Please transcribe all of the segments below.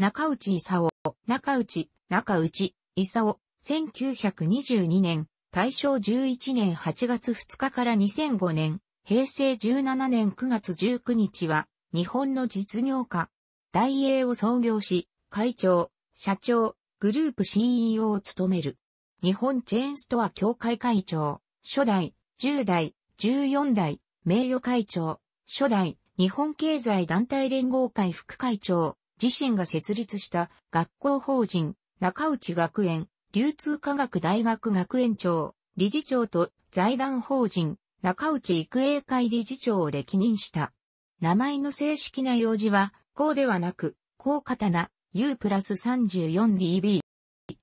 中内勲、中内、中内、勲、1922年、大正11年8月2日から2005年、平成17年9月19日は、日本の実業家、大英を創業し、会長、社長、グループ CEO を務める。日本チェーンストア協会会長、初代、10代、14代、名誉会長、初代、日本経済団体連合会副会長、自身が設立した学校法人、中内学園、流通科学大学学園長、理事長と財団法人、中内育英会理事長を歴任した。名前の正式な用事は、こうではなく、こう刀、U プラス 34DB。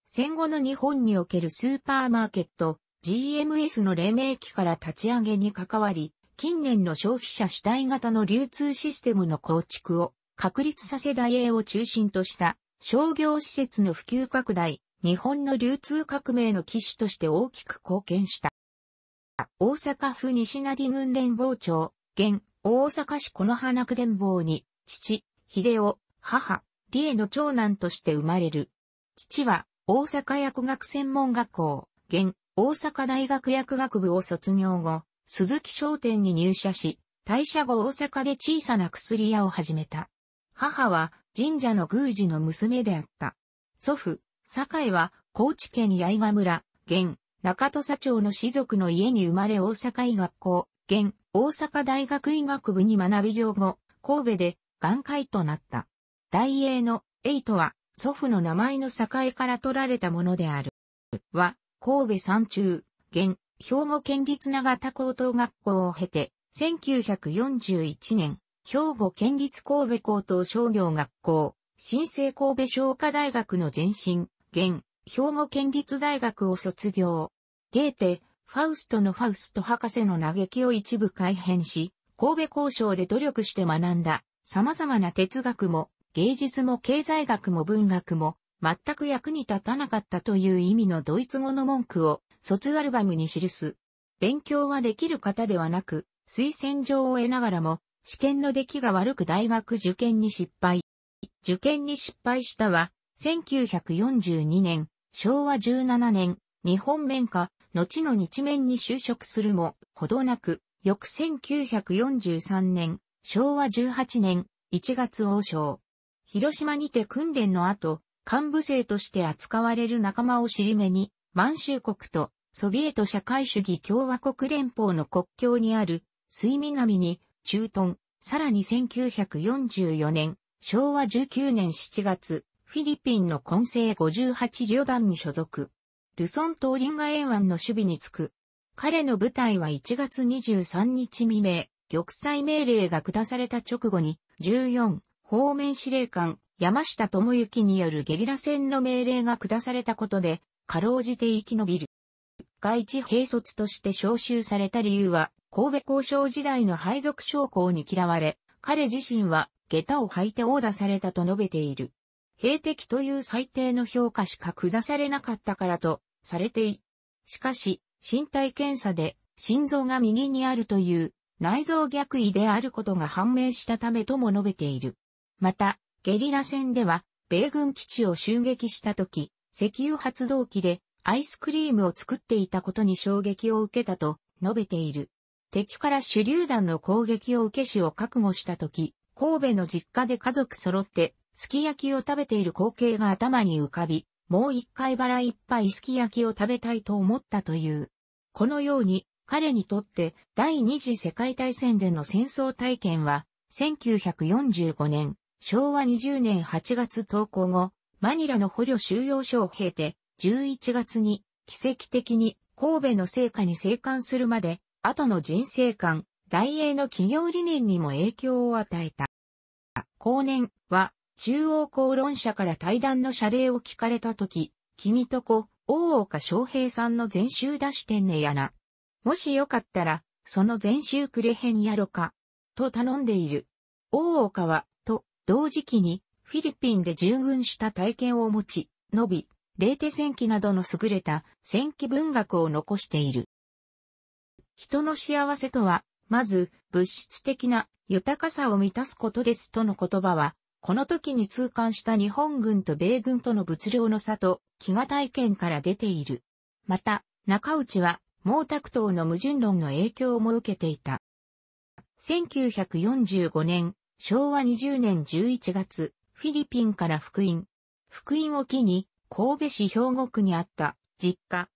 戦後の日本におけるスーパーマーケット、GMS の黎明期から立ち上げに関わり、近年の消費者主体型の流通システムの構築を確立させ大英を中心とした商業施設の普及拡大、日本の流通革命の機種として大きく貢献した。大阪府西成郡伝坊町、現大阪市の花区伝坊に、父、秀夫、母、理恵の長男として生まれる。父は大阪薬学専門学校、現大阪大学薬学部を卒業後、鈴木商店に入社し、退社後大阪で小さな薬屋を始めた。母は神社の宮司の娘であった。祖父、堺は高知県八重ヶ村、現、中土佐町の士族の家に生まれ大阪医学校、現、大阪大学医学部に学び業後、神戸で眼科医となった。大英のエイトは祖父の名前の井から取られたものである。は、神戸山中、現、兵庫県立長田高等学校を経て、1941年、兵庫県立神戸高等商業学校、新生神戸商科大学の前身、現、兵庫県立大学を卒業。ゲーテ、ファウストのファウスト博士の嘆きを一部改変し、神戸交渉で努力して学んだ、様々な哲学も、芸術も経済学も文学も、全く役に立たなかったという意味のドイツ語の文句を、卒アルバムに記す。勉強はできる方ではなく、推薦状を得ながらも、試験の出来が悪く大学受験に失敗。受験に失敗したは、1942年、昭和17年、日本面下、後の日面に就職するも、ほどなく、翌1943年、昭和18年、1月王将。広島にて訓練の後、幹部生として扱われる仲間を尻目に、満州国とソビエト社会主義共和国連邦の国境にある、水南に駐屯、さらに1944年、昭和19年7月、フィリピンの混成58旅団に所属。ルソン島リンガ沿岸の守備につく。彼の部隊は1月23日未明、玉砕命令が下された直後に、14、方面司令官、山下智之によるゲリラ戦の命令が下されたことで、かろうじて生き延びる。外地兵卒として召集された理由は、神戸交渉時代の配属将校に嫌われ、彼自身は下駄を履いて殴打されたと述べている。兵敵という最低の評価しか下されなかったからと、されてい。しかし、身体検査で心臓が右にあるという内臓逆位であることが判明したためとも述べている。また、ゲリラ戦では、米軍基地を襲撃した時、石油発動機でアイスクリームを作っていたことに衝撃を受けたと述べている。敵から手榴弾の攻撃を受け死を覚悟した時、神戸の実家で家族揃って、すき焼きを食べている光景が頭に浮かび、もう一回腹いっぱいすき焼きを食べたいと思ったという。このように、彼にとって第二次世界大戦での戦争体験は、1945年、昭和20年8月投稿後、マニラの捕虜収容所を経て、11月に奇跡的に神戸の成果に生還するまで後の人生観、大英の企業理念にも影響を与えた。後年は、中央公論社から対談の謝礼を聞かれたとき、君とこ、大岡昌平さんの全集出してんねやな。もしよかったら、その全集くれへんやろか、と頼んでいる。大岡は、と、同時期に、フィリピンで従軍した体験を持ち、伸び、レーテ戦記などの優れた戦記文学を残している。人の幸せとは、まず、物質的な豊かさを満たすことですとの言葉は、この時に痛感した日本軍と米軍との物量の差と、飢餓体験から出ている。また、中内は、毛沢東の矛盾論の影響をも受けていた。1945年、昭和20年11月、フィリピンから福音。福音を機に、神戸市兵庫区にあった、実家、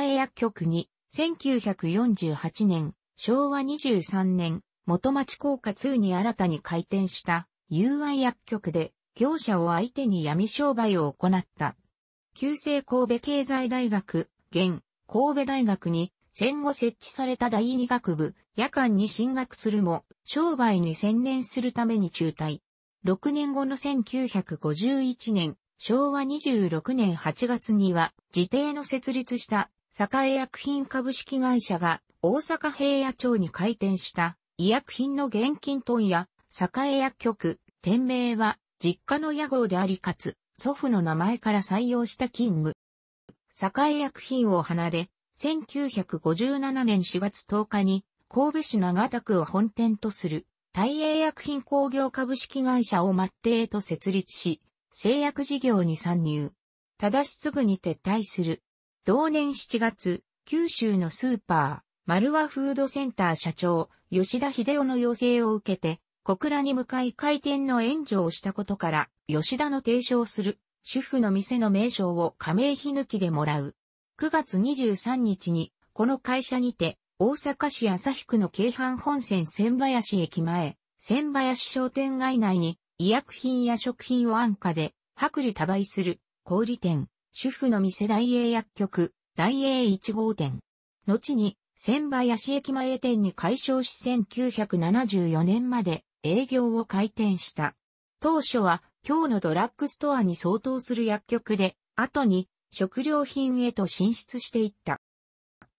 栄薬局に1948年、昭和23年、元町効果2に新たに開店した友愛薬局で業者を相手に闇商売を行った。旧制神戸経済大学、現神戸大学に戦後設置された第二学部、夜間に進学するも、商売に専念するために中退。6年後の1951年、昭和26年8月には、自邸の設立した栄薬品株式会社が大阪平野町に開店した医薬品の現金問屋、栄薬局、店名は実家の屋号でありかつ、祖父の名前から採用した勤務。栄薬品を離れ、1957年4月10日に神戸市長田区を本店とする大英薬品工業株式会社を末帝と設立し、製薬事業に参入。ただしすぐに撤退する。同年7月、九州のスーパー、丸和フードセンター社長、吉田秀夫の要請を受けて、小倉に向かい開店の援助をしたことから、吉田の提唱する、主婦の店の名称を加盟日抜きでもらう。9月23日に、この会社にて、大阪市旭区の京阪本線千林駅前、千林商店街内に、医薬品や食品を安価で、薄利多売する、小売店、主婦の店大英薬局、大英1号店。後に、千林駅前店に改称し1974年まで営業を開店した。当初は、今日のドラッグストアに相当する薬局で、後に食料品へと進出していった。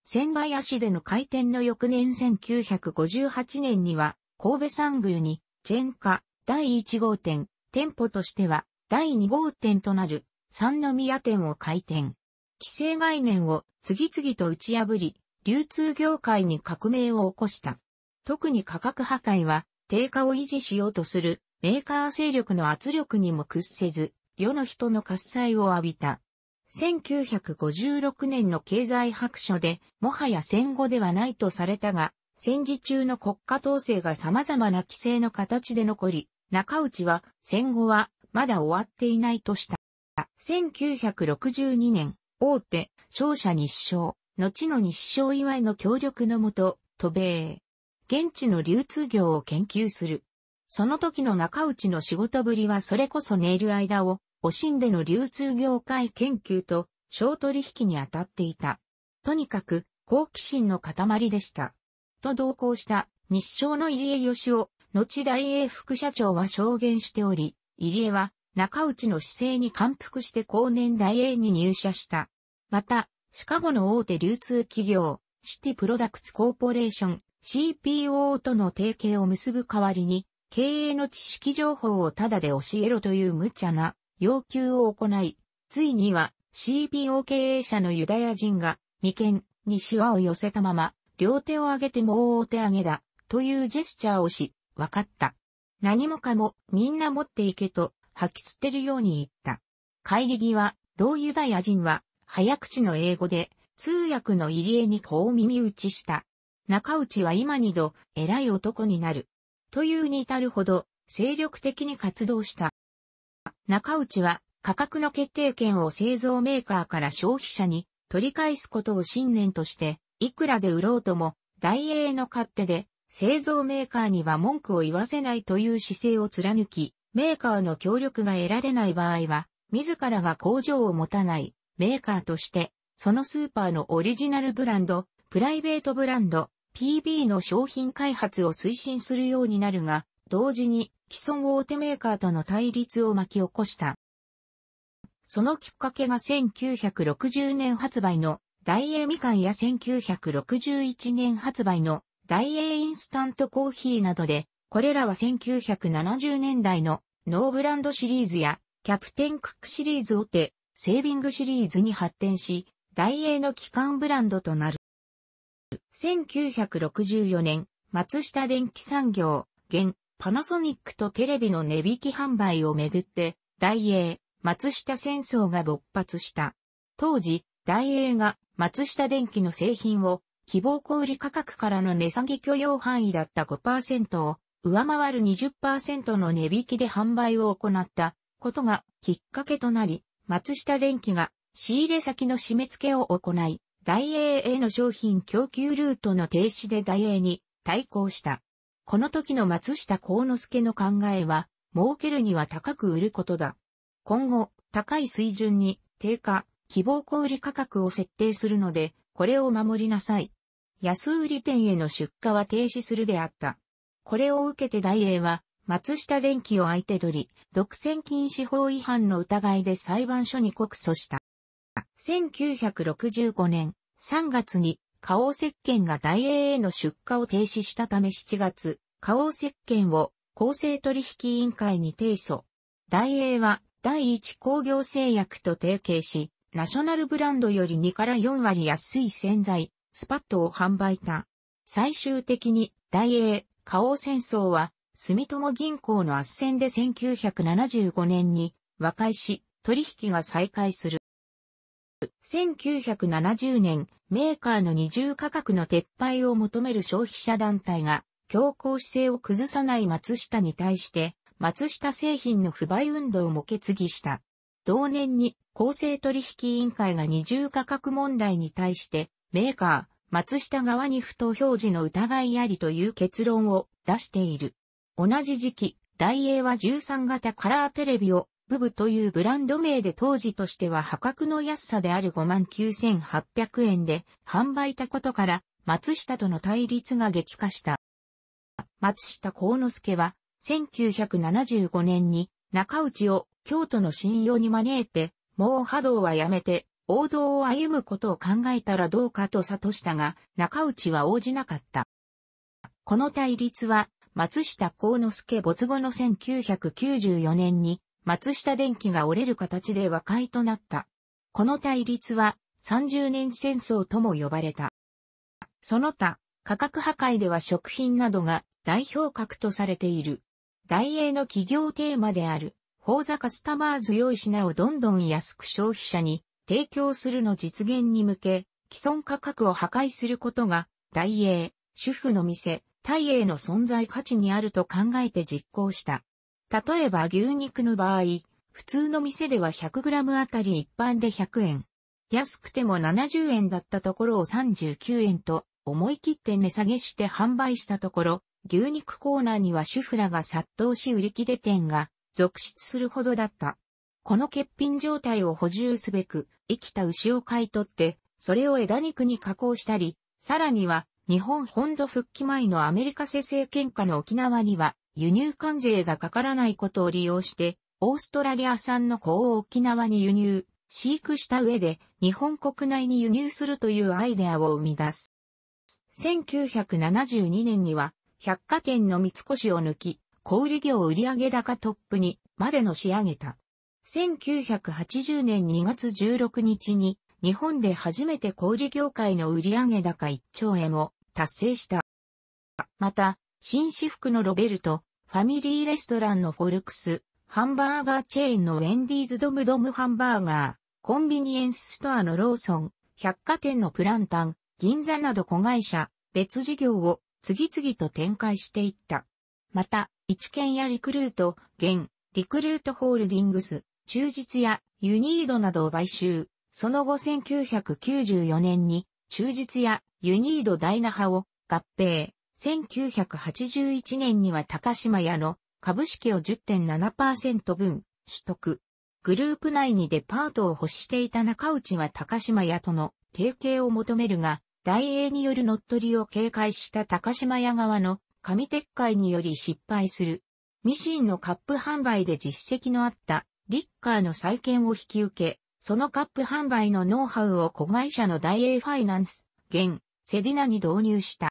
千林での開店の翌年1958年には、神戸産宮に、チェンカ第1号店、店舗としては、第2号店となる三宮店を開店。規制概念を次々と打ち破り、流通業界に革命を起こした。特に価格破壊は、低下を維持しようとするメーカー勢力の圧力にも屈せず、世の人の喝采を浴びた。1956年の経済白書で、もはや戦後ではないとされたが、戦時中の国家統制が様々な規制の形で残り、中内は戦後はまだ終わっていないとした。1962年、大手、商社日商、後の日商祝いの協力のもと、渡米。現地の流通業を研究する。その時の中内の仕事ぶりはそれこそ寝る間を、おしんでの流通業界研究と、小取引に当たっていた。とにかく、好奇心の塊でした。と同行した日商の入江義夫、後大英副社長は証言しており、入江は中内の姿勢に感服して後年大英に入社した。また、シカゴの大手流通企業、シティプロダクツコーポレーション、CPO との提携を結ぶ代わりに、経営の知識情報をタダで教えろという無茶な要求を行い、ついには CPO 経営者のユダヤ人が眉間にシワを寄せたまま、両手を上げてもうお手上げだというジェスチャーをし、わかった。何もかもみんな持っていけと吐き捨てるように言った。帰り際、老ユダヤ人は、早口の英語で、通訳の入江にこう耳打ちした。中内は今二度、偉い男になる。というに至るほど、精力的に活動した。中内は、価格の決定権を製造メーカーから消費者に取り返すことを信念として、いくらで売ろうとも、大英の勝手で、製造メーカーには文句を言わせないという姿勢を貫き、メーカーの協力が得られない場合は、自らが工場を持たないメーカーとして、そのスーパーのオリジナルブランド、プライベートブランド、PB の商品開発を推進するようになるが、同時に既存大手メーカーとの対立を巻き起こした。そのきっかけが1960年発売の大英みかんや1961年発売の大英インスタントコーヒーなどでこれらは1970年代のノーブランドシリーズやキャプテンクックシリーズを手、セービングシリーズに発展し、大英の基幹ブランドとなる。1964年、松下電機産業、現、パナソニックとテレビの値引き販売をめぐって、大英、松下戦争が勃発した。当時、大英が松下電機の製品を希望小売価格からの値下げ許容範囲だった5%を上回る20%の値引きで販売を行ったことがきっかけとなり、松下電機が仕入れ先の締め付けを行い、大英への商品供給ルートの停止で大英に対抗した。この時の松下幸之助の考えは、儲けるには高く売ることだ。今後、高い水準に低下、希望小売価格を設定するので、これを守りなさい。安売り店への出荷は停止するであった。これを受けて大英は、松下電器を相手取り、独占禁止法違反の疑いで裁判所に告訴した。1965年3月に、花王石鹸が大英への出荷を停止したため7月、花王石鹸を公正取引委員会に提訴。大英は第一工業製薬と提携し、ナショナルブランドより2から4割安い洗剤、スパットを販売た。最終的に、大英、花王戦争は、住友銀行の圧戦で1975年に和解し、取引が再開する。1970年、メーカーの二重価格の撤廃を求める消費者団体が、強硬姿勢を崩さない松下に対して、松下製品の不買運動も決議した。同年に、公正取引委員会が二重価格問題に対して、メーカー、松下側に不当表示の疑いありという結論を出している。同じ時期、大英は13型カラーテレビをブブというブランド名で当時としては破格の安さである59,800円で販売したことから松下との対立が激化した。松下幸之助は1975年に中内を京都の信用に招いて、もう波動はやめて王道を歩むことを考えたらどうかと悟したが、中内は応じなかった。この対立は、松下幸之助没後の1994年に、松下電機が折れる形で和解となった。この対立は、30年戦争とも呼ばれた。その他、価格破壊では食品などが代表格とされている。大英の企業テーマである、宝座カスタマーズ用品をどんどん安く消費者に提供するの実現に向け、既存価格を破壊することが、大英、主婦の店、大英の存在価値にあると考えて実行した。例えば牛肉の場合、普通の店では 100g あたり一般で100円。安くても70円だったところを39円と思い切って値下げして販売したところ、牛肉コーナーには主婦らが殺到し売り切れ店が続出するほどだった。この欠品状態を補充すべく、生きた牛を買い取って、それを枝肉に加工したり、さらには、日本本土復帰前のアメリカ世政権下の沖縄には、輸入関税がかからないことを利用して、オーストラリア産の子を沖縄に輸入、飼育した上で、日本国内に輸入するというアイデアを生み出す。1972年には、百貨店の三越を抜き、小売業売上高トップにまでの仕上げた。1980年2月16日に日本で初めて小売業界の売上高1兆円を達成した。また、紳士服のロベルト、ファミリーレストランのフォルクス、ハンバーガーチェーンのウェンディーズドムドムハンバーガー、コンビニエンスストアのローソン、百貨店のプランタン、銀座など子会社、別事業を次々と展開していった。また、一軒やリクルート、現、リクルートホールディングス、忠実やユニードなどを買収、その後1994年に忠実やユニードダイナ派を合併、1981年には高島屋の株式を10.7%分取得。グループ内にデパートを欲していた中内は高島屋との提携を求めるが、大英による乗っ取りを警戒した高島屋側の紙撤回により失敗する。ミシンのカップ販売で実績のあったリッカーの再建を引き受け、そのカップ販売のノウハウを子会社の大英ファイナンス、現、セディナに導入した。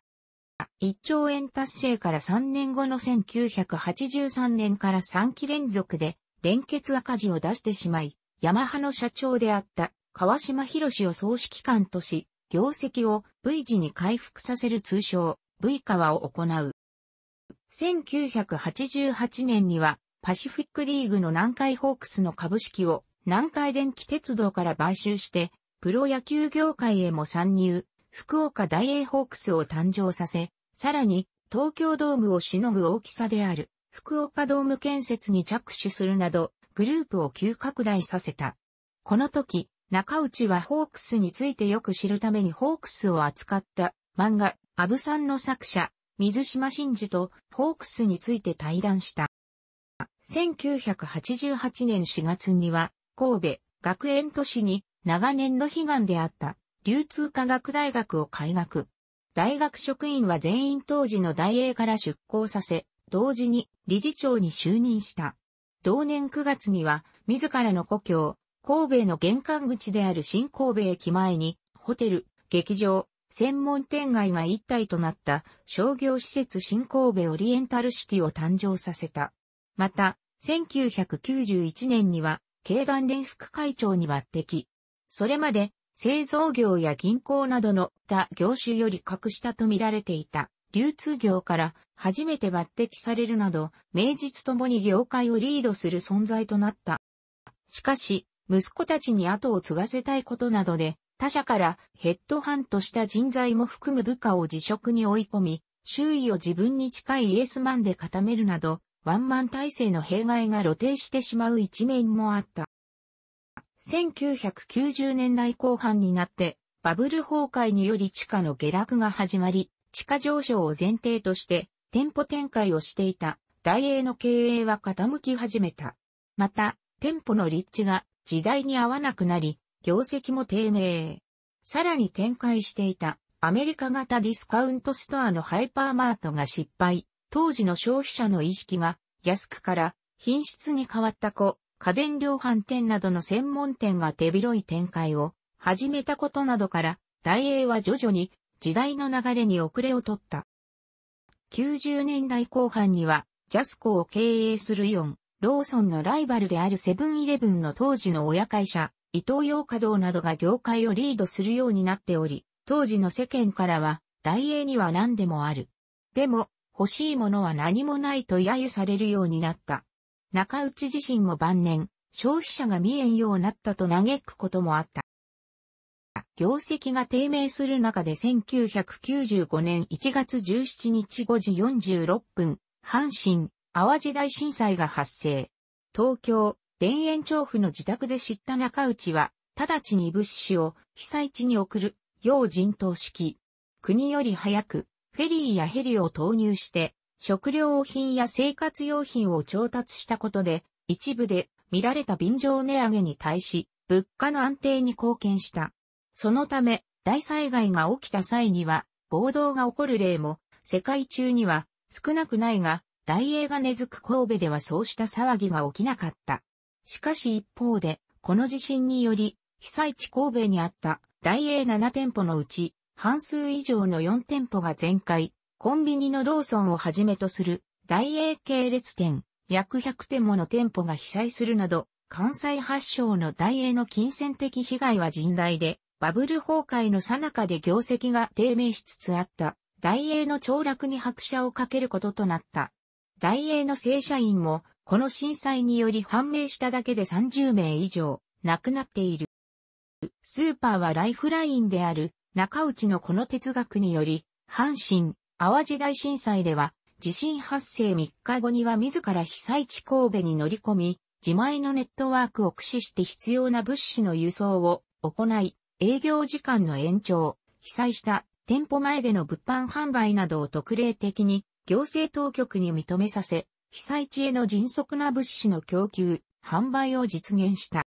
1兆円達成から3年後の1983年から3期連続で連結赤字を出してしまい、ヤマハの社長であった川島博士を総指揮官とし、業績を V 字に回復させる通称 V 川を行う。1988年にはパシフィックリーグの南海ホークスの株式を南海電気鉄道から買収して、プロ野球業界へも参入、福岡大英ホークスを誕生させ、さらに東京ドームをしのぐ大きさである福岡ドーム建設に着手するなど、グループを急拡大させた。この時、中内はホークスについてよく知るためにホークスを扱った漫画、アブさんの作者、水島真嗣とホークスについて対談した。1988年4月には、神戸、学園都市に長年の悲願であった流通科学大学を開学。大学職員は全員当時の大英から出向させ、同時に理事長に就任した。同年9月には、自らの故郷、神戸の玄関口である新神戸駅前に、ホテル、劇場、専門店街が一体となった商業施設新神戸オリエンタルシティを誕生させた。また、1991年には、経団連副会長に抜擢。それまで、製造業や銀行などの他業種より格下と見られていた流通業から初めて抜擢されるなど、名実ともに業界をリードする存在となった。しかし、息子たちに後を継がせたいことなどで、他社からヘッドハントした人材も含む部下を辞職に追い込み、周囲を自分に近いイエスマンで固めるなど、ワンマン体制の弊害が露呈してしまう一面もあった。1990年代後半になって、バブル崩壊により地価の下落が始まり、地価上昇を前提として、店舗展開をしていた、大英の経営は傾き始めた。また、店舗の立地が時代に合わなくなり、業績も低迷。さらに展開していたアメリカ型ディスカウントストアのハイパーマートが失敗、当時の消費者の意識が安くから品質に変わった子、家電量販店などの専門店が手広い展開を始めたことなどから、大英は徐々に時代の流れに遅れをとった。90年代後半には、ジャスコを経営するイオン、ローソンのライバルであるセブンイレブンの当時の親会社、伊東洋華堂などが業界をリードするようになっており、当時の世間からは、大英には何でもある。でも、欲しいものは何もないと揶揄されるようになった。中内自身も晩年、消費者が見えんようなったと嘆くこともあった。業績が低迷する中で1995年1月17日5時46分、阪神、淡路大震災が発生。東京、田園調布の自宅で知った中内は、直ちに物資を被災地に送る、要人頭式。国より早く、フェリーやヘリを投入して、食料品や生活用品を調達したことで、一部で見られた便乗値上げに対し、物価の安定に貢献した。そのため、大災害が起きた際には、暴動が起こる例も、世界中には少なくないが、大英が根付く神戸ではそうした騒ぎが起きなかった。しかし一方で、この地震により、被災地神戸にあった大英7店舗のうち半数以上の4店舗が全開、コンビニのローソンをはじめとする、大英系列店、約100店もの店舗が被災するなど、関西発祥の大英の金銭的被害は甚大で、バブル崩壊の最中で業績が低迷しつつあった、大英の凋落に拍車をかけることとなった。大英の正社員も、この震災により判明しただけで30名以上、亡くなっている。スーパーはライフラインである中内のこの哲学により、阪神、淡路大震災では、地震発生3日後には自ら被災地神戸に乗り込み、自前のネットワークを駆使して必要な物資の輸送を行い、営業時間の延長、被災した店舗前での物販販売などを特例的に行政当局に認めさせ、被災地への迅速な物資の供給、販売を実現した。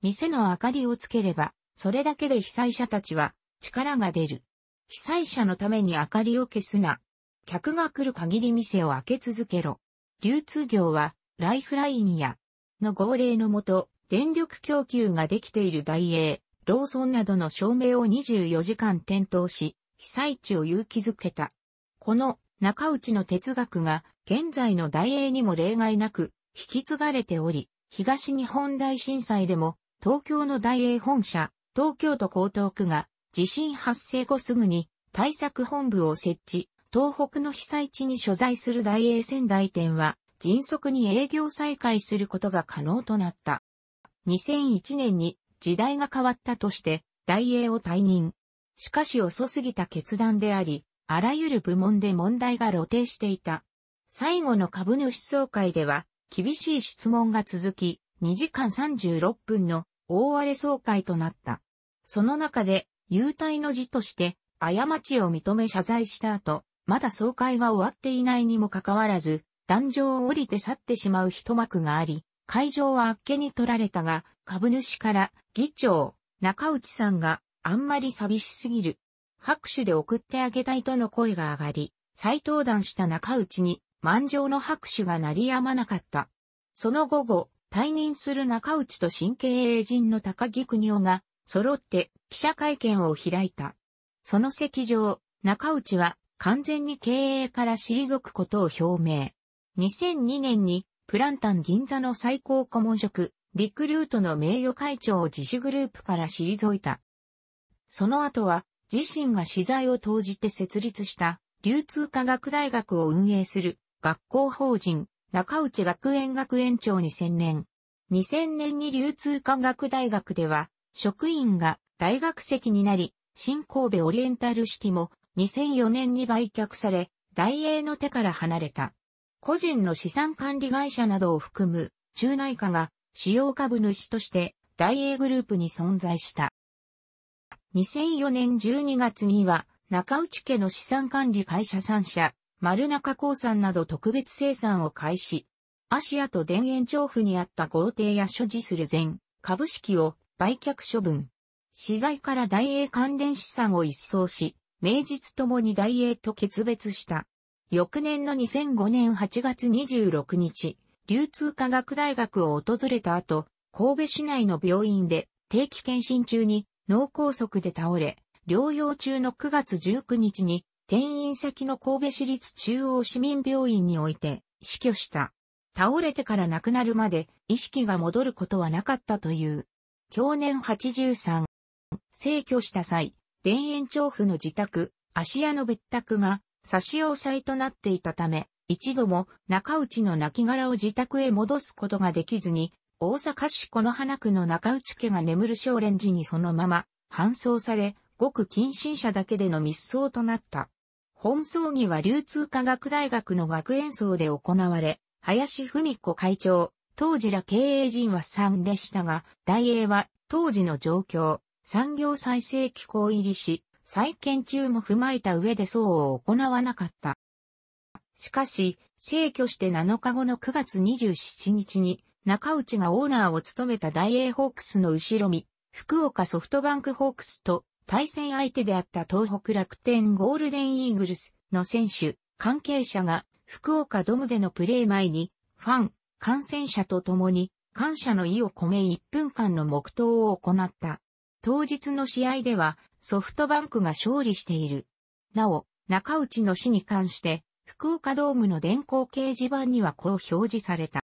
店の明かりをつければ、それだけで被災者たちは力が出る。被災者のために明かりを消すな。客が来る限り店を開け続けろ。流通業はライフラインやの号令のもと電力供給ができている大英、ローソンなどの照明を24時間点灯し、被災地を勇気づけた。この中内の哲学が現在の大英にも例外なく引き継がれており、東日本大震災でも東京の大英本社東京都江東区が地震発生後すぐに対策本部を設置、東北の被災地に所在する大英仙台店は迅速に営業再開することが可能となった。2001年に時代が変わったとして大英を退任。しかし遅すぎた決断であり、あらゆる部門で問題が露呈していた。最後の株主総会では厳しい質問が続き、2時間36分の大荒れ総会となった。その中で、幽体の字として、過ちを認め謝罪した後、まだ総会が終わっていないにもかかわらず、壇上を降りて去ってしまう一幕があり、会場はあっけに取られたが、株主から議長、中内さんがあんまり寂しすぎる。拍手で送ってあげたいとの声が上がり、再登壇した中内に満場の拍手が鳴りやまなかった。その午後、退任する中内と神経営陣の高木国夫が揃って記者会見を開いた。その席上、中内は完全に経営から退くことを表明。2002年にプランタン銀座の最高顧問職、リクルートの名誉会長を自主グループから退いた。その後は自身が資材を投じて設立した流通科学大学を運営する学校法人中内学園学園長に専念。2000年に流通科学大学では職員が大学籍になり、新神戸オリエンタル式も2004年に売却され、大英の手から離れた。個人の資産管理会社などを含む中内科が主要株主として大英グループに存在した。2004年12月には中内家の資産管理会社3社、丸中興産など特別生産を開始。アシアと田園調布にあった豪邸や所持する全株式を売却処分。資材から大英関連資産を一掃し、名実ともに大英と決別した。翌年の2005年8月26日、流通科学大学を訪れた後、神戸市内の病院で定期検診中に脳梗塞で倒れ、療養中の9月19日に転院先の神戸市立中央市民病院において死去した。倒れてから亡くなるまで意識が戻ることはなかったという。去年83。逝去した際、田園調布の自宅、足屋の別宅が差し押さえとなっていたため、一度も中内の亡骸を自宅へ戻すことができずに、大阪市此花区の中内家が眠る少蓮寺にそのまま搬送され、ごく近親者だけでの密葬となった。本葬儀は流通科学大学の学園葬で行われ、林文子会長、当時ら経営陣は3でしたが、大英は当時の状況、産業再生機構入りし、再建中も踏まえた上でそうを行わなかった。しかし、成去して7日後の9月27日に、中内がオーナーを務めた大英ホークスの後ろ見、福岡ソフトバンクホークスと対戦相手であった東北楽天ゴールデンイーグルスの選手、関係者が福岡ドムでのプレー前に、ファン、感染者と共に感謝の意を込め1分間の黙祷を行った。当日の試合ではソフトバンクが勝利している。なお、中内の死に関して、福岡ドームの電光掲示板にはこう表示された。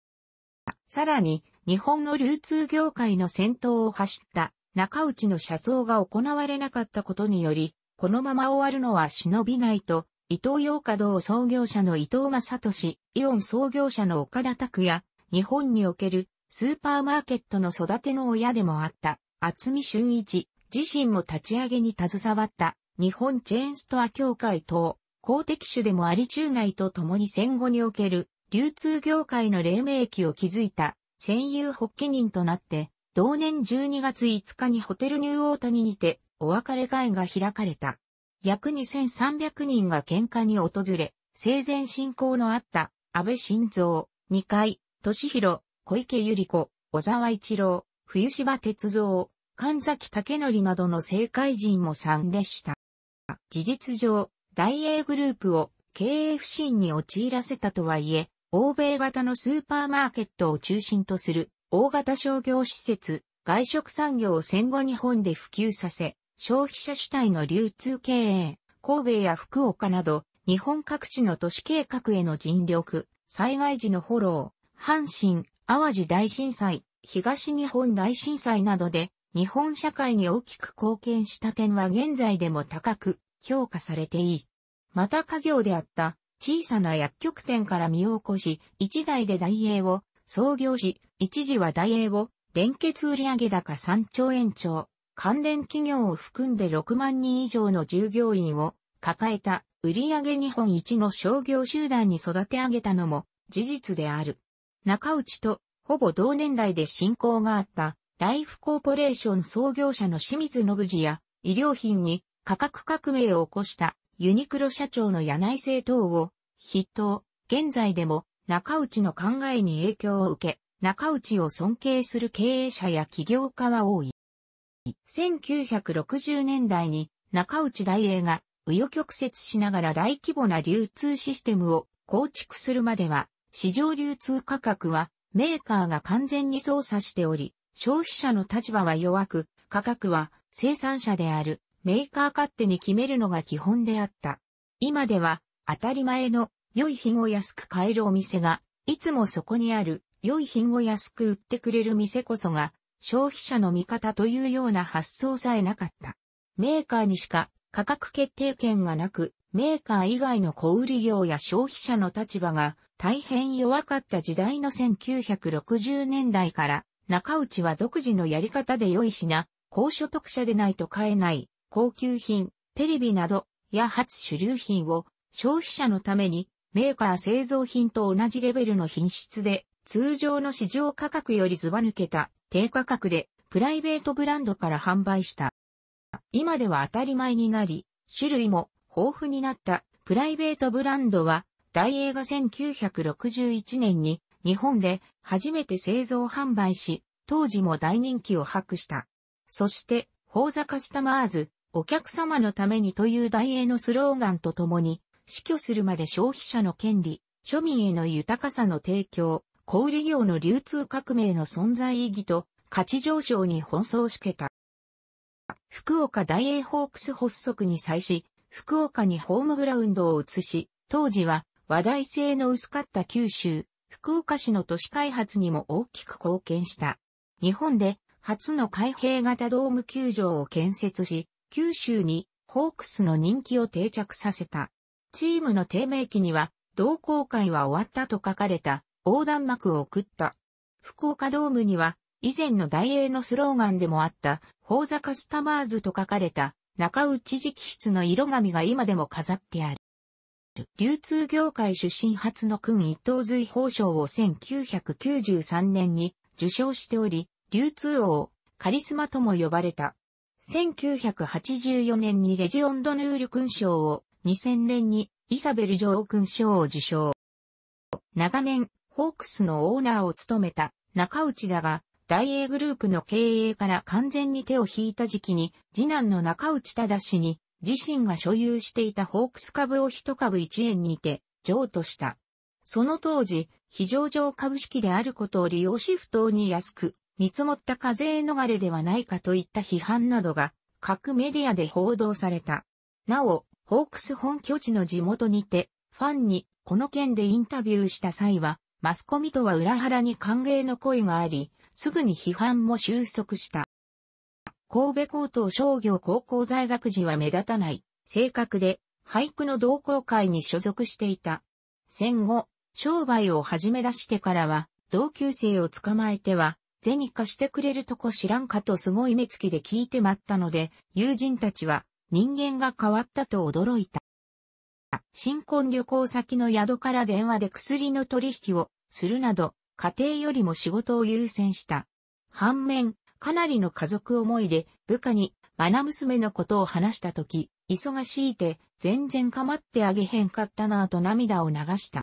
さらに、日本の流通業界の先頭を走った中内の車窓が行われなかったことにより、このまま終わるのは忍びないと、伊東洋華堂創業者の伊藤正俊、イオン創業者の岡田拓也、日本におけるスーパーマーケットの育ての親でもあった、厚見俊一、自身も立ち上げに携わった日本チェーンストア協会等、公的種でもあり中内と共に戦後における流通業界の黎明期を築いた戦友発起人となって、同年12月5日にホテルニューオータニにてお別れ会が開かれた。約2300人が喧嘩に訪れ、生前進行のあった安倍晋三、二階、俊弘、小池百合子、小沢一郎、冬芝哲三、神崎武則などの政界人も参列した。事実上、大英グループを経営不振に陥らせたとはいえ、欧米型のスーパーマーケットを中心とする大型商業施設、外食産業を戦後日本で普及させ、消費者主体の流通経営、神戸や福岡など、日本各地の都市計画への尽力、災害時のフォロー、阪神、淡路大震災、東日本大震災などで、日本社会に大きく貢献した点は現在でも高く評価されていい。また家業であった小さな薬局店から身を起こし、一代で大英を創業し、一時は大英を連結売上高3兆円超、関連企業を含んで6万人以上の従業員を抱えた売上日本一の商業集団に育て上げたのも事実である。中内とほぼ同年代で進行があったライフコーポレーション創業者の清水信次や医療品に価格革命を起こしたユニクロ社長の柳井生等を筆頭、現在でも中内の考えに影響を受け、中内を尊敬する経営者や起業家は多い。1960年代に中内大英が紆余曲折しながら大規模な流通システムを構築するまでは、市場流通価格はメーカーが完全に操作しており、消費者の立場は弱く、価格は生産者であるメーカー勝手に決めるのが基本であった。今では当たり前の良い品を安く買えるお店が、いつもそこにある良い品を安く売ってくれる店こそが消費者の味方というような発想さえなかった。メーカーにしか価格決定権がなく、メーカー以外の小売業や消費者の立場が大変弱かった時代の1960年代から中内は独自のやり方で良い品、高所得者でないと買えない高級品、テレビなど、や発主流品を消費者のためにメーカー製造品と同じレベルの品質で通常の市場価格よりずば抜けた低価格でプライベートブランドから販売した。今では当たり前になり、種類も豊富になったプライベートブランドは、大映が1961年に日本で初めて製造販売し、当時も大人気を博した。そして、フォーザカスタマーズ、お客様のためにという大英のスローガンとともに、死去するまで消費者の権利、庶民への豊かさの提供、小売業の流通革命の存在意義と価値上昇に奔走しけた。福岡大英ホークス発足に際し、福岡にホームグラウンドを移し、当時は話題性の薄かった九州、福岡市の都市開発にも大きく貢献した。日本で初の開閉型ドーム球場を建設し、九州にホークスの人気を定着させた。チームの低迷期には、同好会は終わったと書かれた横断幕を送った。福岡ドームには、以前の大英のスローガンでもあった、フォーザカスタマーズと書かれた、中内直筆の色紙が今でも飾ってある。流通業界出身初の君一等随法賞を1993年に受賞しており、流通王、カリスマとも呼ばれた。1984年にレジオンドヌール勲章を、2000年にイサベル女王勲章を受賞。長年、ホークスのオーナーを務めた中内だが、大英グループの経営から完全に手を引いた時期に、次男の中内忠氏に、自身が所有していたホークス株を一株一円にて、譲渡した。その当時、非常上株式であることを利用し不当に安く、見積もった課税逃れではないかといった批判などが、各メディアで報道された。なお、ホークス本拠地の地元にて、ファンにこの件でインタビューした際は、マスコミとは裏腹に歓迎の声があり、すぐに批判も収束した。神戸高等商業高校在学時は目立たない、性格で、俳句の同好会に所属していた。戦後、商売を始め出してからは、同級生を捕まえては、銭貸してくれるとこ知らんかとすごい目つきで聞いてまったので、友人たちは人間が変わったと驚いた。新婚旅行先の宿から電話で薬の取引をするなど、家庭よりも仕事を優先した。反面、かなりの家族思いで部下にマナ娘のことを話したとき、忙しいて全然構ってあげへんかったなぁと涙を流した。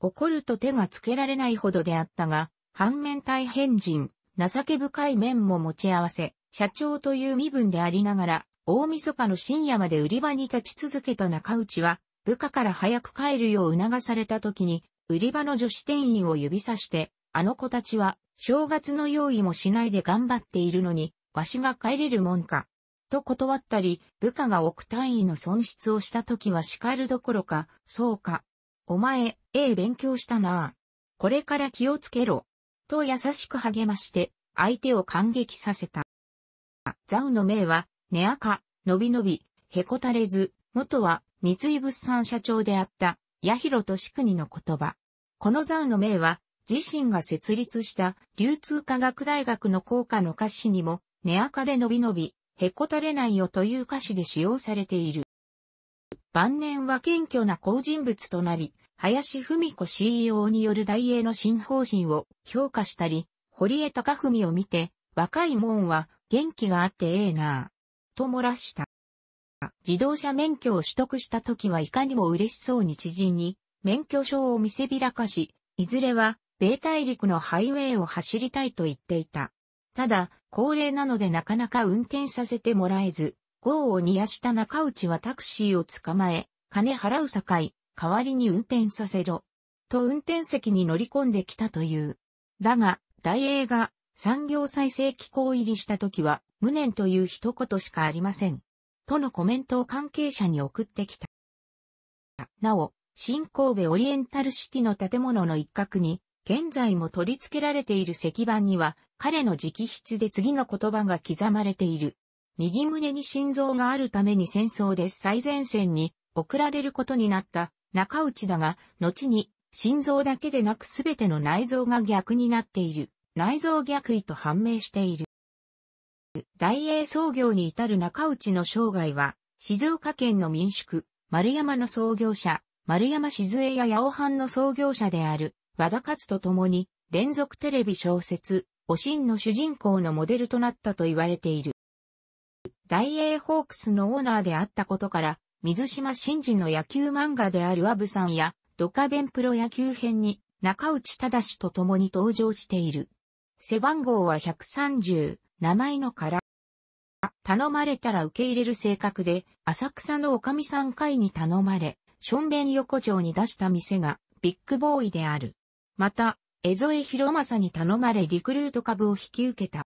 怒ると手がつけられないほどであったが、反面大変人、情け深い面も持ち合わせ、社長という身分でありながら、大晦日の深夜まで売り場に立ち続けた中内は、部下から早く帰るよう促された時に、売り場の女子店員を指さして、あの子たちは、正月の用意もしないで頑張っているのに、わしが帰れるもんか。と断ったり、部下が億単位の損失をした時は叱るどころか、そうか。お前、ええ勉強したなあ。これから気をつけろ。と優しく励まして、相手を感激させた。ザウの命は、根赤、伸び伸び、へこたれず、元は三井物産社長であった、八広俊国の言葉。このザウの名は、自身が設立した流通科学大学の校歌の歌詞にも、根赤で伸び伸び、へこたれないよという歌詞で使用されている。晩年は謙虚な好人物となり、林文子 CEO による大英の新方針を評価したり、堀江貴文を見て、若い門は元気があってええなと漏らした。自動車免許を取得した時はいかにも嬉しそうに知人に、免許証を見せびらかし、いずれは、米大陸のハイウェイを走りたいと言っていた。ただ、高齢なのでなかなか運転させてもらえず、豪を煮やした中内はタクシーを捕まえ、金払うさかい、代わりに運転させろ。と運転席に乗り込んできたという。だが、大映が産業再生機構入りした時は、無念という一言しかありません。とのコメントを関係者に送ってきた。なお、新神戸オリエンタルシティの建物の一角に、現在も取り付けられている石板には、彼の直筆で次の言葉が刻まれている。右胸に心臓があるために戦争で最前線に送られることになった中内だが、後に心臓だけでなくすべての内臓が逆になっている。内臓逆位と判明している。大英創業に至る中内の生涯は、静岡県の民宿、丸山の創業者、丸山静江や八尾藩の創業者である、和田勝と共に、連続テレビ小説、おしんの主人公のモデルとなったと言われている。大英ホークスのオーナーであったことから、水島真嗣の野球漫画であるアブさんや、ドカベンプロ野球編に、中内正と共に登場している。背番号は130、名前のから。頼まれたら受け入れる性格で、浅草の女将さん会に頼まれ、ションベン横丁に出した店が、ビッグボーイである。また、江添博正に頼まれリクルート株を引き受けた。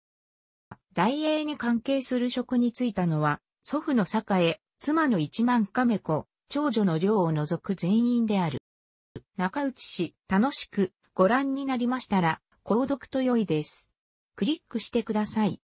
大英に関係する職に就いたのは、祖父の栄、妻の一万亀子、長女の寮を除く全員である。中内氏、楽しくご覧になりましたら、購読と良いです。クリックしてください。